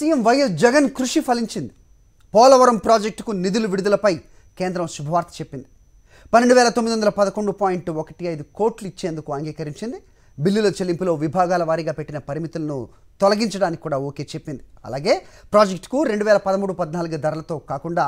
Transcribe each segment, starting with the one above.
CM YS Jagan కృషి ఫలించింది పోలవరం ప్రాజెక్టుకు నిధులు విడుదలపై కేంద్రం శుభవార్త చెప్పింది పన్నెండు వేల తొమ్మిది వందల పదకొండు పాయింట్ ఒకటి ఐదు కోట్లు ఇచ్చేందుకు అంగీకరించింది బిల్లుల చెల్లింపులో విభాగాల వారీగా పెట్టిన పరిమితులను తొలగించడానికి కూడా ఓకే చెప్పింది అలాగే ప్రాజెక్టుకు రెండు వేల పదమూడు పద్నాలుగు ధరలతో కాకుండా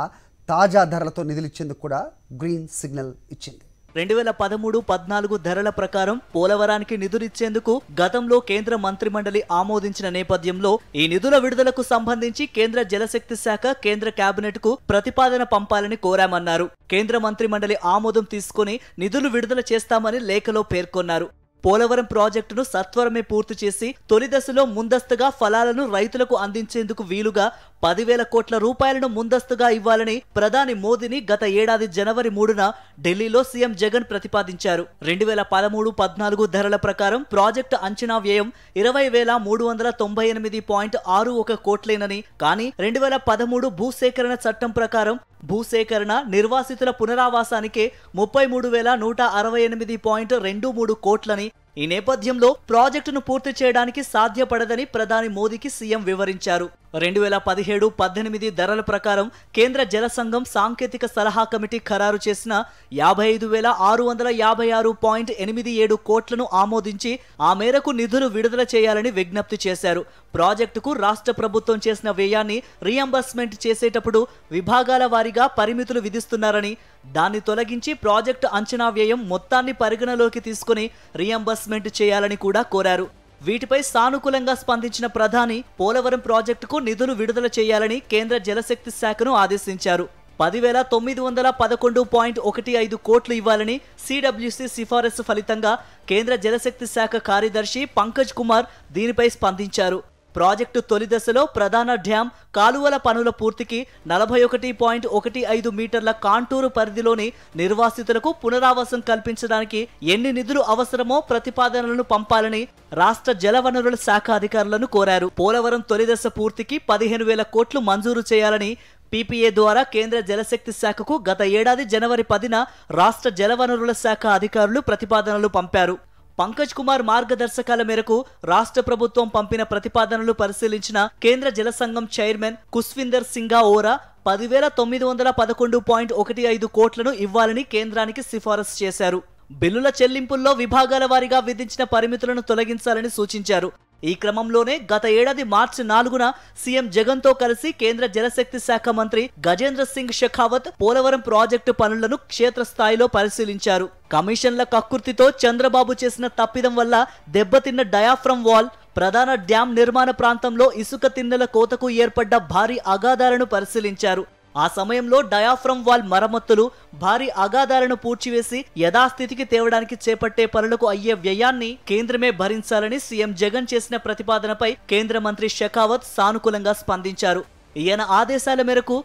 తాజా ధరలతో నిధులు ఇచ్చేందుకు కూడా గ్రీన్ సిగ్నల్ ఇచ్చింది రెండు వేల పదమూడు పద్నాలుగు ధరల ప్రకారం పోలవరానికి నిధులిచ్చేందుకు గతంలో కేంద్ర మంత్రి మండలి ఆమోదించిన నేపథ్యంలో ఈ నిధుల విడుదలకు సంబంధించి కేంద్ర జలశక్తి శాఖ కేంద్ర కేబినెట్ కు ప్రతిపాదన పంపాలని కోరామన్నారు కేంద్ర మంత్రి మండలి ఆమోదం తీసుకుని నిధులు విడుదల చేస్తామని లేఖలో పేర్కొన్నారు పోలవరం ప్రాజెక్టును సత్వరమే పూర్తి చేసి తొలి దశలో ముందస్తుగా ఫలాలను రైతులకు అందించేందుకు వీలుగా పదివేల కోట్ల రూపాయలను ముందస్తుగా ఇవ్వాలని ప్రధాని మోదీని గత ఏడాది జనవరి మూడున ఢిల్లీలో సీఎం జగన్ ప్రతిపాదించారు రెండు వేల పదమూడు పద్నాలుగు ధరల ప్రకారం ప్రాజెక్టు అంచనా వ్యయం ఇరవై వేల మూడు వందల తొంభై ఎనిమిది పాయింట్ ఆరు ఒక కోట్లేనని కానీ రెండు వేల పదమూడు భూసేకరణ చట్టం ప్రకారం భూసేకరణ నిర్వాసితుల పునరావాసానికే ముప్పై మూడు వేల నూట అరవై ఎనిమిది పాయింట్ రెండు మూడు కోట్లని ఈ నేపథ్యంలో ప్రాజెక్టును పూర్తి చేయడానికి సాధ్యపడదని ప్రధాని మోదీకి సీఎం వివరించారు రెండు వేల పదిహేడు పద్దెనిమిది ధరల ప్రకారం కేంద్ర జల సంఘం సాంకేతిక సలహా కమిటీ ఖరారు చేసిన యాభై ఐదు వేల ఆరు వందల యాభై ఆరు పాయింట్ ఎనిమిది ఏడు కోట్లను ఆమోదించి ఆ మేరకు నిధులు విడుదల చేయాలని విజ్ఞప్తి చేశారు ప్రాజెక్టుకు రాష్ట్ర ప్రభుత్వం చేసిన వ్యయాన్ని రీఎంబర్స్మెంట్ చేసేటప్పుడు విభాగాల వారీగా పరిమితులు విధిస్తున్నారని దాన్ని తొలగించి ప్రాజెక్టు అంచనా వ్యయం మొత్తాన్ని పరిగణలోకి తీసుకుని రీఎంబర్స్మెంట్ చేయాలని కూడా కోరారు వీటిపై సానుకూలంగా స్పందించిన ప్రధాని పోలవరం ప్రాజెక్టుకు నిధులు విడుదల చేయాలని కేంద్ర జలశక్తి శాఖను ఆదేశించారు పదివేల తొమ్మిది వందల పదకొండు పాయింట్ ఒకటి ఐదు కోట్లు ఇవ్వాలని సిడబ్ల్యూసి సిఫారసు ఫలితంగా కేంద్ర జలశక్తి శాఖ కార్యదర్శి పంకజ్ కుమార్ దీనిపై స్పందించారు ప్రాజెక్టు తొలి దశలో ప్రధాన డ్యాం కాలువల పనుల పూర్తికి నలభై ఒకటి పాయింట్ ఒకటి ఐదు మీటర్ల కాంటూరు పరిధిలోని నిర్వాసితులకు పునరావాసం కల్పించడానికి ఎన్ని నిధులు అవసరమో ప్రతిపాదనలను పంపాలని రాష్ట్ర జలవనరుల శాఖ అధికారులను కోరారు పోలవరం తొలి దశ పూర్తికి పదిహేను వేల కోట్లు మంజూరు చేయాలని పీపీఏ ద్వారా కేంద్ర జలశక్తి శాఖకు గత ఏడాది జనవరి పదిన రాష్ట్ర జలవనరుల శాఖ అధికారులు ప్రతిపాదనలు పంపారు పంకజ్ కుమార్ మార్గదర్శకాల మేరకు రాష్ట్ర ప్రభుత్వం పంపిన ప్రతిపాదనలు పరిశీలించిన కేంద్ర జల సంఘం చైర్మన్ కుస్విందర్ సింగా ఓరా పదివేల తొమ్మిది వందల పదకొండు పాయింట్ ఒకటి ఐదు కోట్లను ఇవ్వాలని కేంద్రానికి సిఫారసు చేశారు బిల్లుల చెల్లింపుల్లో విభాగాల వారీగా విధించిన పరిమితులను తొలగించాలని సూచించారు ఈ క్రమంలోనే గత ఏడాది మార్చి నాలుగున సీఎం జగన్ తో కలిసి కేంద్ర జలశక్తి శాఖ మంత్రి గజేంద్ర సింగ్ షెఖావత్ పోలవరం ప్రాజెక్టు పనులను క్షేత్రస్థాయిలో పరిశీలించారు కమిషన్ల కక్కుర్తితో చంద్రబాబు చేసిన తప్పిదం వల్ల దెబ్బతిన్న డయాఫ్రమ్ వాల్ ప్రధాన డ్యాం నిర్మాణ ప్రాంతంలో ఇసుక తిన్నెల కోతకు ఏర్పడ్డ భారీ అగాధాలను పరిశీలించారు ఆ సమయంలో డయాఫ్రమ్ వాల్ మరమ్మతులు భారీ అగాధాలను పూడ్చివేసి యథాస్థితికి తేవడానికి చేపట్టే పనులకు అయ్యే వ్యయాన్ని కేంద్రమే భరించాలని సీఎం జగన్ చేసిన ప్రతిపాదనపై కేంద్ర మంత్రి షెకావత్ సానుకూలంగా స్పందించారు ఈయన ఆదేశాల మేరకు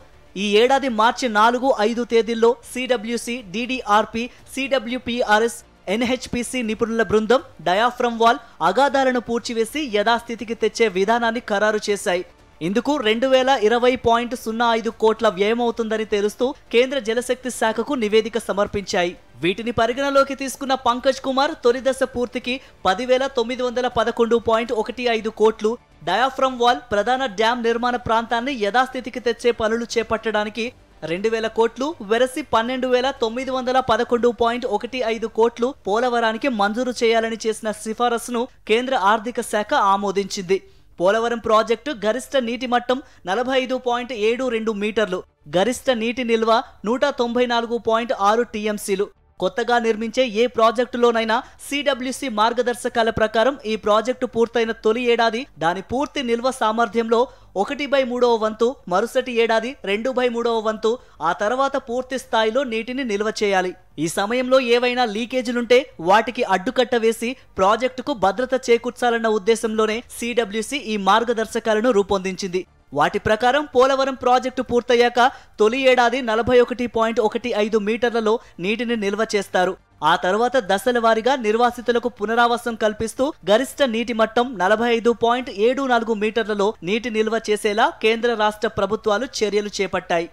ఈ ఏడాది మార్చి నాలుగు ఐదు తేదీల్లో సిడబ్ల్యూసి డిడిఆర్పి సిడబ్ల్యూపిఆర్ఎస్ ఎన్హెచ్పిసి నిపుణుల బృందం డయాఫ్రమ్ వాల్ అగాధాలను పూడ్చివేసి యథాస్థితికి తెచ్చే విధానాన్ని ఖరారు చేశాయి ఇందుకు రెండు వేల ఇరవై పాయింట్ సున్నా ఐదు కోట్ల వ్యయమవుతుందని తెలుస్తూ కేంద్ర జలశక్తి శాఖకు నివేదిక సమర్పించాయి వీటిని పరిగణలోకి తీసుకున్న పంకజ్ కుమార్ తొలిదశ పూర్తికి పదివేల తొమ్మిది వందల పదకొండు పాయింట్ ఒకటి ఐదు కోట్లు డయాఫ్రమ్ వాల్ ప్రధాన డ్యాం నిర్మాణ ప్రాంతాన్ని యథాస్థితికి తెచ్చే పనులు చేపట్టడానికి రెండు వేల కోట్లు వెరసి పన్నెండు వేల తొమ్మిది వందల పదకొండు పాయింట్ ఒకటి ఐదు కోట్లు పోలవరానికి మంజూరు చేయాలని చేసిన సిఫారసును కేంద్ర ఆర్థిక శాఖ ఆమోదించింది పోలవరం ప్రాజెక్టు గరిష్ట నీటి మట్టం నలభై ఐదు పాయింట్ ఏడు రెండు మీటర్లు గరిష్ట నీటి నిల్వ నూట తొంభై నాలుగు పాయింట్ ఆరు టీఎంసీలు కొత్తగా నిర్మించే ఏ ప్రాజెక్టులోనైనా సిడబ్ల్యూసి మార్గదర్శకాల ప్రకారం ఈ ప్రాజెక్టు పూర్తయిన తొలి ఏడాది దాని పూర్తి నిల్వ సామర్థ్యంలో ఒకటి బై మూడవ వంతు మరుసటి ఏడాది రెండు బై మూడవ వంతు ఆ తర్వాత పూర్తి స్థాయిలో నీటిని నిల్వ చేయాలి ఈ సమయంలో ఏవైనా లీకేజీలుంటే వాటికి అడ్డుకట్ట వేసి ప్రాజెక్టుకు భద్రత చేకూర్చాలన్న ఉద్దేశంలోనే సిడబ్ల్యూసి ఈ మార్గదర్శకాలను రూపొందించింది వాటి ప్రకారం పోలవరం ప్రాజెక్టు పూర్తయ్యాక తొలి ఏడాది నలభై ఒకటి పాయింట్ ఒకటి ఐదు మీటర్లలో నీటిని నిల్వ చేస్తారు ఆ తర్వాత దశల వారీగా నిర్వాసితులకు పునరావాసం కల్పిస్తూ గరిష్ట నీటి మట్టం నలభై ఐదు పాయింట్ ఏడు నాలుగు మీటర్లలో నీటి నిల్వ చేసేలా కేంద్ర రాష్ట్ర ప్రభుత్వాలు చర్యలు చేపట్టాయి